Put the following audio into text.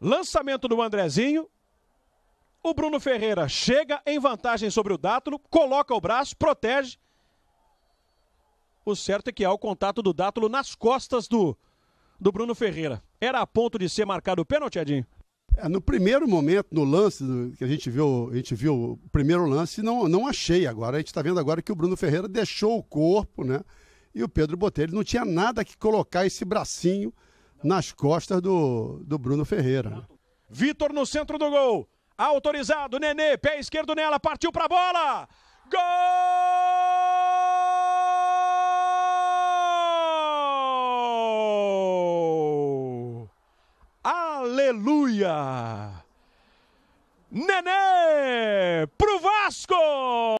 Lançamento do Andrezinho. O Bruno Ferreira chega em vantagem sobre o Dátulo, coloca o braço, protege. O certo é que há o contato do Dátulo nas costas do, do Bruno Ferreira. Era a ponto de ser marcado o pênalti, Edinho? É, no primeiro momento, no lance que a gente viu, a gente viu o primeiro lance, não, não achei agora. A gente está vendo agora que o Bruno Ferreira deixou o corpo, né? E o Pedro Botelho não tinha nada que colocar esse bracinho nas costas do, do Bruno Ferreira. Vitor no centro do gol. Autorizado, Nenê, pé esquerdo nela, partiu pra bola. Gol! Aleluia! Nenê pro Vasco!